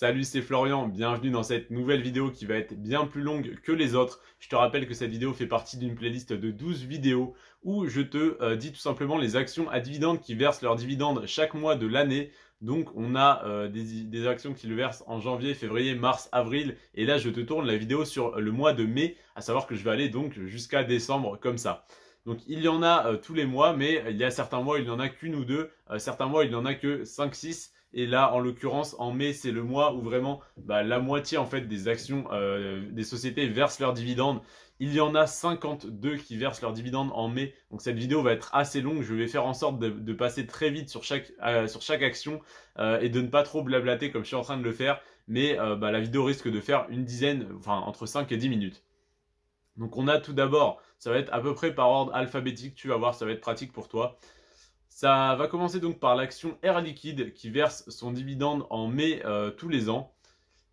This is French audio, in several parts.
Salut, c'est Florian, bienvenue dans cette nouvelle vidéo qui va être bien plus longue que les autres. Je te rappelle que cette vidéo fait partie d'une playlist de 12 vidéos où je te euh, dis tout simplement les actions à dividendes qui versent leurs dividendes chaque mois de l'année. Donc on a euh, des, actions qui le versent en janvier, février, mars, avril. Et là, je te tourne la vidéo sur le mois de mai, à savoir que je vais aller donc jusqu'à décembre comme ça. Donc il y en a euh, tous les mois, mais il y a certains mois, il n'y en a qu'une ou deux. certains mois, il n'y en a que 5-6. Et là, en l'occurrence, en mai, c'est le mois où vraiment bah, la moitié en fait des actions euh, des sociétés versent leurs dividendes. Il y en a 52 qui versent leurs dividendes en mai. Donc cette vidéo va être assez longue. Je vais faire en sorte de, passer très vite sur chaque, euh, action euh, et de ne pas trop blablater comme je suis en train de le faire. Mais bah, la vidéo risque de faire une dizaine, enfin entre 5 et 10 minutes. Donc on a tout d'abord, ça va être à peu près par ordre alphabétique. Tu vas voir, ça va être pratique pour toi. Ça va commencer donc par l'action Air Liquide qui verse son dividende en mai euh, tous les ans.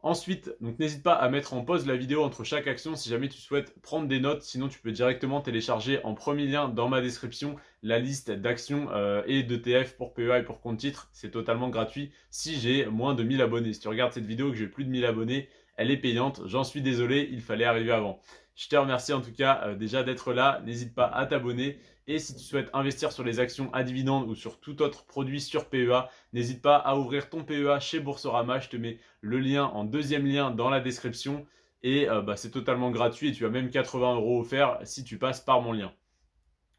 Ensuite, donc n'hésite pas à mettre en pause la vidéo entre chaque action si jamais tu souhaites prendre des notes. Sinon, tu peux directement télécharger en premier lien dans ma description la liste d'actions euh, et d'ETF pour PEA et pour compte titre. C'est totalement gratuit si j'ai moins de 1000 abonnés. Si tu regardes cette vidéo et que j'ai plus de 1000 abonnés, elle est payante. J'en suis désolé, il fallait arriver avant. Je te remercie en tout cas euh, déjà d'être là. N'hésite pas à t'abonner. Et si tu souhaites investir sur les actions à dividendes ou sur tout autre produit sur PEA, n'hésite pas à ouvrir ton PEA chez Boursorama. Je te mets le lien en deuxième lien dans la description. Et euh, bah, c'est totalement gratuit et tu as même 80 euros offerts si tu passes par mon lien.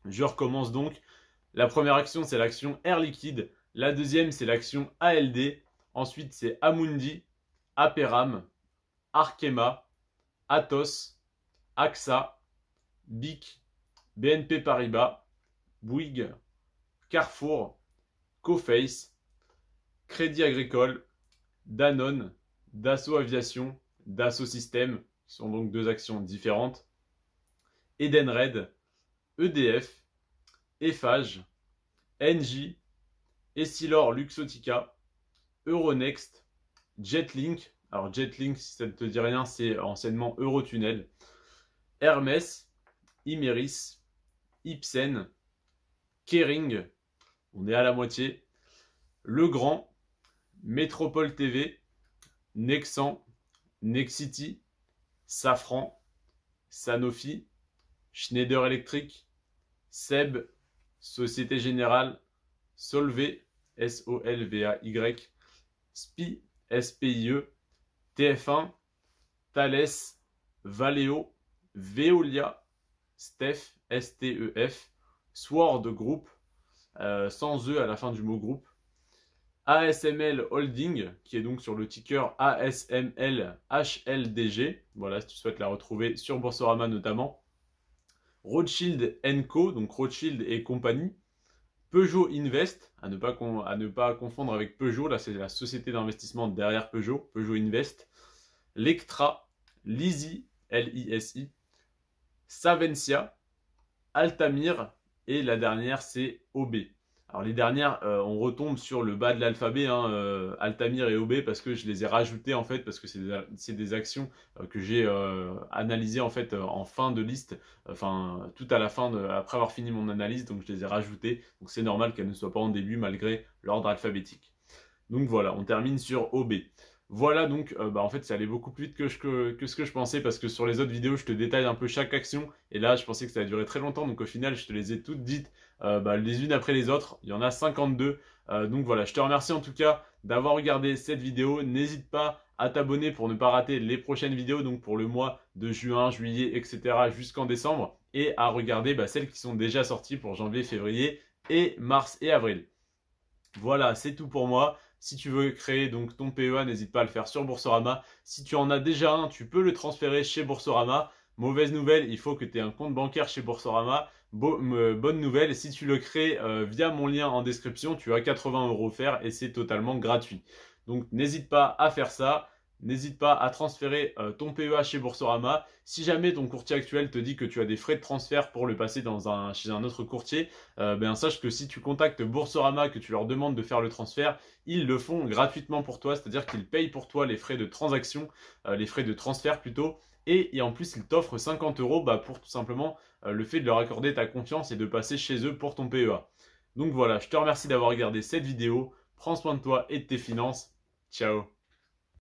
Je recommence donc. La première action, c'est l'action Air Liquide. La deuxième, c'est l'action ALD. Ensuite, c'est Amundi, Aperam, Arkema, Atos, AXA, BIC, BNP Paribas, Bouygues, Carrefour, Coface, Crédit Agricole, Danone, Dassault Aviation, Dassault Systèmes, qui sont donc deux actions différentes, Edenred, EDF, Eiffage, Engie, Essilor Luxotica, Euronext, Jetlink. Alors Jetlink, si ça ne te dit rien, c'est anciennement Eurotunnel. Hermès, Imeris, Ipsen, Kering, on est à la moitié, Le Grand, Métropole TV, Nexan, Nexity, Safran, Sanofi, Schneider Electric, Seb, Société Générale, Solvay, S-O-L-V-A-Y, SPI, S-P-I-E, TF1, Thales, Valeo, Veolia, Steph, S-T-E-F, Sword Group, euh, sans E à la fin du mot groupe, ASML Holding, qui est donc sur le ticker ASML HLDG. Voilà, si tu souhaites la retrouver sur Boursorama notamment. Rothschild Co, donc Rothschild et compagnie. Peugeot Invest, à ne pas, à ne pas confondre avec Peugeot, là c'est la société d'investissement derrière Peugeot, Peugeot Invest. Lectra, Lisi, L-I-S-I, Savencia, Altamir et la dernière c'est OB. Alors les dernières, euh, on retombe sur le bas de l'alphabet, hein, euh, Altamir et OB, parce que je les ai rajoutées en fait, parce que c'est des, actions euh, que j'ai analysées en fait en fin de liste, enfin tout à la fin, après avoir fini mon analyse, donc je les ai rajoutées. Donc c'est normal qu'elles ne soient pas en début malgré l'ordre alphabétique. Donc voilà, on termine sur OB. Voilà donc, euh, bah, en fait, ça allait beaucoup plus vite que, ce que je pensais parce que sur les autres vidéos, je te détaille un peu chaque action. Et là, je pensais que ça allait durer très longtemps. Donc au final, je te les ai toutes dites euh, bah, les unes après les autres. Il y en a 52. Euh, donc voilà, je te remercie en tout cas d'avoir regardé cette vidéo. N'hésite pas à t'abonner pour ne pas rater les prochaines vidéos, donc pour le mois de juin, juillet, etc. jusqu'en décembre. Et à regarder bah, celles qui sont déjà sorties pour janvier, février et mars et avril. Voilà, c'est tout pour moi. Si tu veux créer donc ton PEA, n'hésite pas à le faire sur Boursorama. Si tu en as déjà un, tu peux le transférer chez Boursorama. Mauvaise nouvelle, il faut que tu aies un compte bancaire chez Boursorama. bonne nouvelle, si tu le crées euh, via mon lien en description, tu as 80 euros offerts et c'est totalement gratuit. Donc n'hésite pas à faire ça n'hésite pas à transférer euh, ton PEA chez Boursorama. Si jamais ton courtier actuel te dit que tu as des frais de transfert pour le passer chez un autre courtier, euh, ben, sache que si tu contactes Boursorama, que tu leur demandes de faire le transfert, ils le font gratuitement pour toi, c'est-à-dire qu'ils payent pour toi les frais de transaction, euh, les frais de transfert plutôt. Et, en plus, ils t'offrent 50 euros bah, pour tout simplement le fait de leur accorder ta confiance et de passer chez eux pour ton PEA. Donc voilà, je te remercie d'avoir regardé cette vidéo. Prends soin de toi et de tes finances. Ciao